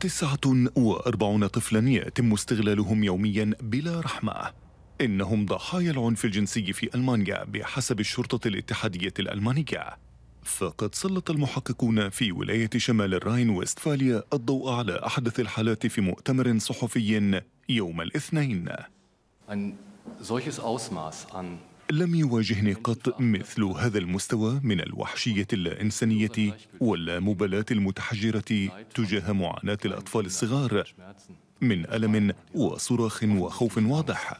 تسعة وأربعون طفلا يتم استغلالهم يوميا بلا رحمة إنهم ضحايا العنف الجنسي في ألمانيا بحسب الشرطة الاتحادية الألمانية فقد سلط المحققون في ولاية شمال الراين وستفاليا الضوء على أحدث الحالات في مؤتمر صحفي يوم الاثنين لم يواجهني قط مثل هذا المستوى من الوحشية اللاإنسانية واللامبالاة المتحجرة تجاه معاناة الأطفال الصغار من ألم وصراخ وخوف واضح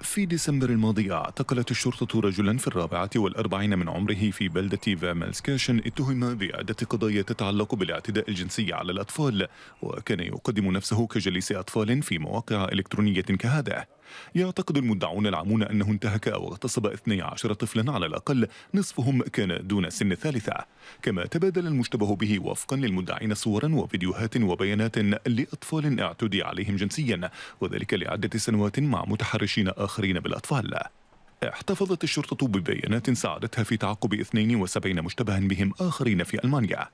في ديسمبر الماضي اعتقلت الشرطة رجلا في الرابعة والأربعين من عمره في بلدة فامالسكاشن اتهم بعدة قضايا تتعلق بالاعتداء الجنسي على الأطفال وكان يقدم نفسه كجليس أطفال في مواقع إلكترونية كهذا يعتقد المدعون العامون أنه انتهك أو اغتصب 12 طفلا على الأقل نصفهم كان دون سن الثالثة كما تبادل المشتبه به وفقا للمدعين صورا وفيديوهات وبيانات لأطفال اعتدي عليهم جنسيا وذلك لعدة سنوات مع متحرشين آخرين بالأطفال احتفظت الشرطة ببيانات ساعدتها في تعقب 72 مشتبها بهم آخرين في ألمانيا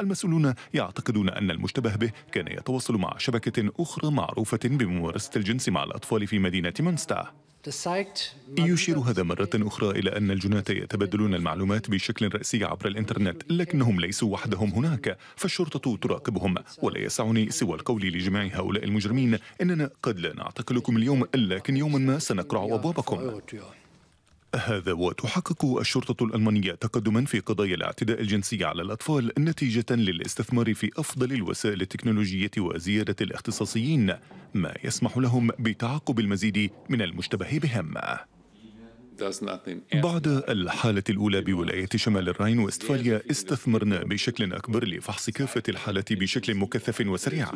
المسؤولون يعتقدون أن المشتبه به كان يتواصل مع شبكة أخرى معروفة بممارسة الجنس مع الأطفال في مدينة مونستا يشير هذا مرة أخرى إلى أن الجناة يتبادلون المعلومات بشكل رئيسي عبر الإنترنت لكنهم ليسوا وحدهم هناك فالشرطة تراقبهم ولا يسعني سوى القول لجميع هؤلاء المجرمين إننا قد لا نعتقلكم اليوم لكن يوما ما سنقرع أبوابكم هذا وتحقق الشرطة الألمانية تقدما في قضايا الاعتداء الجنسي على الأطفال نتيجة للاستثمار في أفضل الوسائل التكنولوجية وزيادة الاختصاصيين ما يسمح لهم بتعقب المزيد من المشتبه بهم بعد الحالة الأولى بولاية شمال الراين وستفاليا استثمرنا بشكل أكبر لفحص كافة الحالات بشكل مكثف وسريع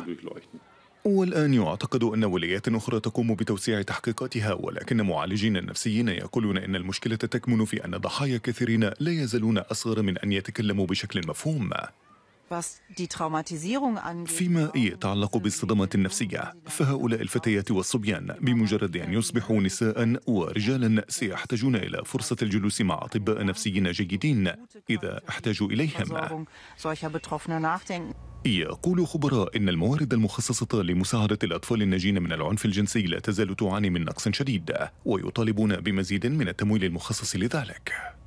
والآن يعتقد أن ولايات أخرى تقوم بتوسيع تحقيقاتها ولكن معالجين النفسيين يقولون أن المشكلة تكمن في أن ضحايا كثيرين لا يزالون أصغر من أن يتكلموا بشكل مفهوم فيما يتعلق بالصدمات النفسية فهؤلاء الفتيات والصبيان بمجرد أن يصبحوا نساء ورجالا سيحتاجون إلى فرصة الجلوس مع أطباء نفسيين جيدين إذا احتاجوا إليهم يقول خبراء إن الموارد المخصصة لمساعدة الأطفال الناجين من العنف الجنسي لا تزال تعاني من نقص شديد ويطالبون بمزيد من التمويل المخصص لذلك